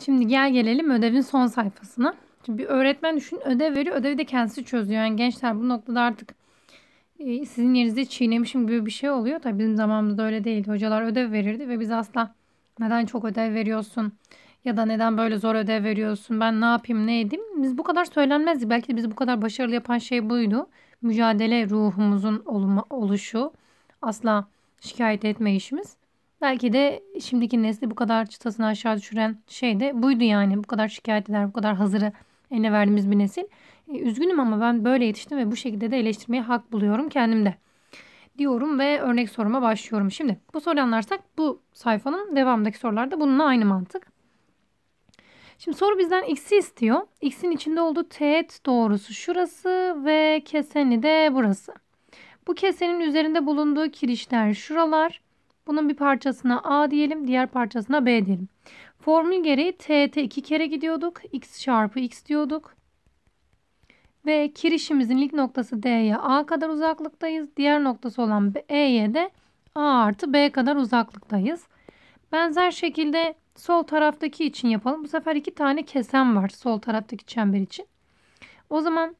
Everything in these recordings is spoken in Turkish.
Şimdi gel gelelim ödevin son sayfasına. Şimdi bir öğretmen düşün ödev veriyor. Ödevi de kendisi çözüyor. Yani gençler bu noktada artık e, sizin yerinizde çiğnemişim gibi bir şey oluyor. Tabii bizim zamanımızda öyle değildi. Hocalar ödev verirdi ve biz asla neden çok ödev veriyorsun ya da neden böyle zor ödev veriyorsun ben ne yapayım ne edeyim biz bu kadar söylenmezdi. Belki de bizi bu kadar başarılı yapan şey buydu. Mücadele ruhumuzun oluşu asla şikayet etme işimiz. Belki de şimdiki nesli bu kadar çıtasını aşağı düşüren şey de buydu yani. Bu kadar şikayet eder, bu kadar hazırı eline verdiğimiz bir nesil. E, üzgünüm ama ben böyle yetiştim ve bu şekilde de eleştirmeye hak buluyorum kendimde. Diyorum ve örnek soruma başlıyorum. Şimdi bu soruyu anlarsak bu sayfanın devamındaki sorularda bununla aynı mantık. Şimdi soru bizden x'i istiyor. X'in içinde olduğu teğet doğrusu şurası ve keseni de burası. Bu kesenin üzerinde bulunduğu kirişler şuralar. Bunun bir parçasına A diyelim, diğer parçasına B diyelim. Formül gereği TT iki kere gidiyorduk. X çarpı X diyorduk. Ve kirişimizin ilk noktası D'ye A kadar uzaklıktayız. Diğer noktası olan E'ye de A artı B kadar uzaklıktayız. Benzer şekilde sol taraftaki için yapalım. Bu sefer iki tane kesen var sol taraftaki çember için. O zaman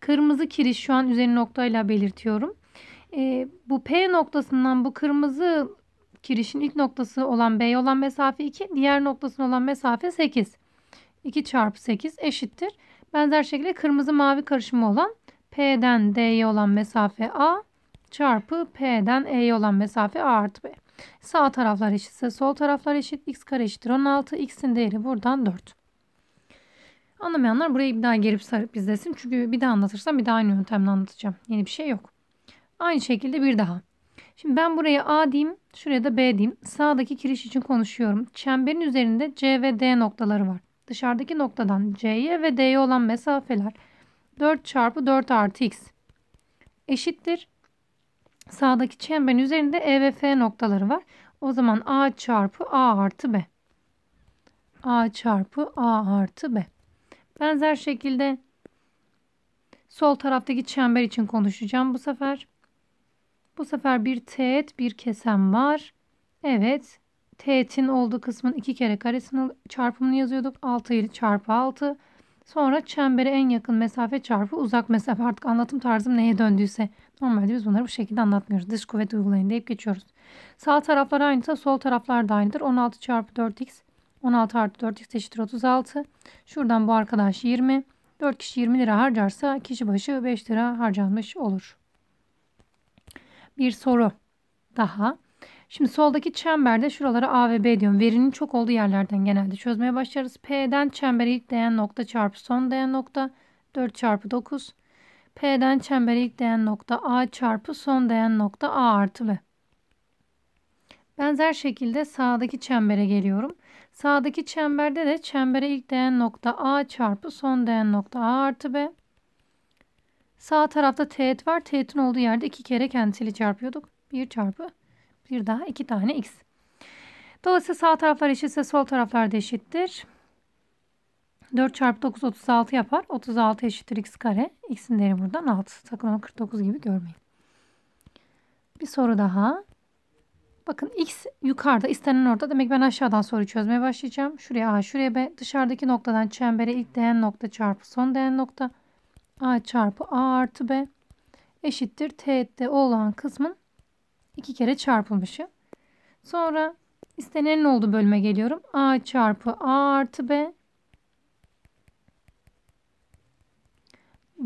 kırmızı kiriş şu an üzeri noktayla belirtiyorum. E, bu P noktasından bu kırmızı kirişin ilk noktası olan B olan mesafe 2, diğer noktasının olan mesafe 8. 2 çarpı 8 eşittir. Benzer şekilde kırmızı mavi karışımı olan P'den D'ye olan mesafe A çarpı P'den E'ye olan mesafe A artı B. Sağ taraflar eşitse sol taraflar eşit. X kare eşittir 16. X'in değeri buradan 4. Anlamayanlar burayı bir daha gelip sarıp izlesin. Çünkü bir daha anlatırsam bir daha aynı yöntemle anlatacağım. Yeni bir şey yok. Aynı şekilde bir daha. Şimdi ben buraya A diyeyim. Şuraya da B diyeyim. Sağdaki kiriş için konuşuyorum. Çemberin üzerinde C ve D noktaları var. Dışarıdaki noktadan C'ye ve D'ye olan mesafeler 4 çarpı 4 artı x eşittir. Sağdaki çemberin üzerinde E ve F noktaları var. O zaman A çarpı A artı B. A çarpı A artı B. Benzer şekilde sol taraftaki çember için konuşacağım bu sefer. Bu sefer bir teğet bir kesem var. Evet teğetin olduğu kısmın iki kere karesini çarpımını yazıyorduk. 6 çarpı 6. Sonra çembere en yakın mesafe çarpı uzak mesafe. Artık anlatım tarzım neye döndüyse. Normalde biz bunları bu şekilde anlatmıyoruz. Dış kuvvet uygulayın deyip geçiyoruz. Sağ taraflar aynıysa sol taraflar da aynıdır. 16 çarpı 4x. 16 artı 4x eşittir 36. Şuradan bu arkadaş 20. 4 kişi 20 lira harcarsa kişi başı 5 lira harcanmış olur bir soru daha. Şimdi soldaki çemberde şuralara A ve B diyorum. Verinin çok olduğu yerlerden genelde çözmeye başlarız. P'den çembere ilk değen nokta çarpı son değen nokta 4 çarpı 9. P'den çembere ilk değen nokta A çarpı son değen nokta A artı B. Benzer şekilde sağdaki çembere geliyorum. Sağdaki çemberde de çembere ilk değen nokta A çarpı son değen nokta A artı B. Sağ tarafta teğet var. Teğetin olduğu yerde iki kere kendisiyle çarpıyorduk. 1 çarpı bir daha iki tane x. Dolayısıyla sağ taraflar eşitse sol taraflar da eşittir. 4 çarpı 9 36 yapar. 36 eşittir x kare. X'in değeri buradan 6. Sakın onu 49 gibi görmeyin. Bir soru daha. Bakın x yukarıda istenen orada. Demek ben aşağıdan soruyu çözmeye başlayacağım. Şuraya a şuraya b. Dışarıdaki noktadan çembere ilk değen nokta çarpı son değen nokta a çarpı a artı b eşittir teğette olan kısmın iki kere çarpılmışı. Sonra istenenin olduğu bölüme geliyorum. a çarpı a artı b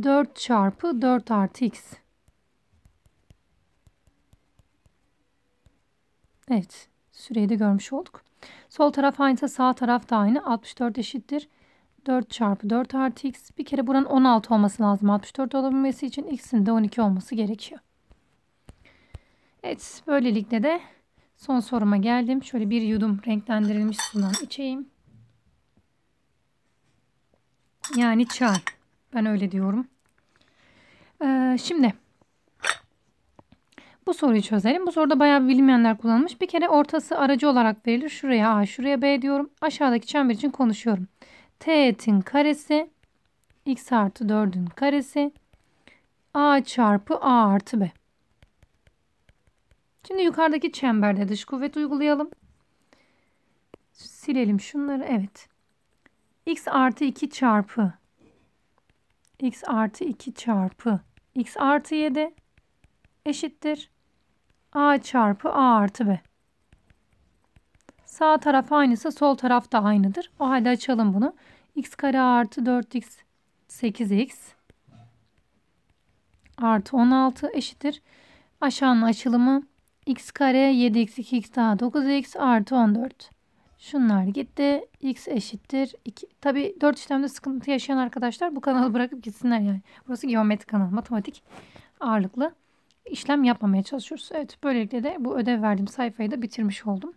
4 çarpı 4 artı x. Evet. Süreyi de görmüş olduk. Sol taraf aynısa sağ taraf da aynı. 64 eşittir. 4 çarpı 4 artı x. Bir kere buranın 16 olması lazım. 64 olabilmesi için x'in de 12 olması gerekiyor. Evet böylelikle de son soruma geldim. Şöyle bir yudum renklendirilmiş sudan içeyim. Yani çay. Ben öyle diyorum. Ee, şimdi bu soruyu çözelim. Bu soruda bayağı bilinmeyenler kullanılmış. Bir kere ortası aracı olarak verilir. Şuraya A, şuraya B diyorum. Aşağıdaki çember için konuşuyorum teğetin karesi x artı 4'ün karesi a çarpı a artı b. Şimdi yukarıdaki çemberde dış kuvvet uygulayalım. Silelim şunları. Evet. x artı 2 çarpı x artı 2 çarpı x artı 7 eşittir. a çarpı a artı b. Sağ taraf aynısı sol taraf da aynıdır. O halde açalım bunu. x kare artı 4x 8x artı 16 eşittir. Aşağının açılımı x kare 7x 2x daha 9x artı 14. Şunlar gitti. X eşittir 2. Tabi 4 işlemde sıkıntı yaşayan arkadaşlar bu kanalı bırakıp gitsinler yani. Burası geometri kanalı. Matematik ağırlıklı işlem yapmamaya çalışıyoruz. Evet böylelikle de bu ödev verdiğim sayfayı da bitirmiş oldum.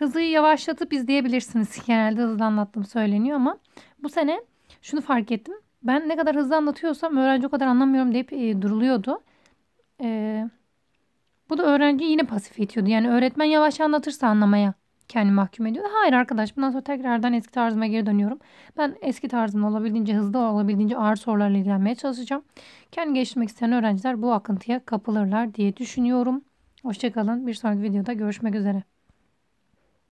Hızı yavaşlatıp izleyebilirsiniz. Genelde hızlı anlattığım söyleniyor ama bu sene şunu fark ettim. Ben ne kadar hızlı anlatıyorsam öğrenci o kadar anlamıyorum deyip e, duruluyordu. E, bu da öğrenci yine pasif etiyordu. Yani öğretmen yavaş anlatırsa anlamaya kendi mahkum ediyordu. Hayır arkadaş bundan sonra tekrardan eski tarzıma geri dönüyorum. Ben eski tarzımda olabildiğince hızlı olabildiğince ağır sorularla ilgilenmeye çalışacağım. Kendi geliştirmek isteyen öğrenciler bu akıntıya kapılırlar diye düşünüyorum. Hoşçakalın. Bir sonraki videoda görüşmek üzere.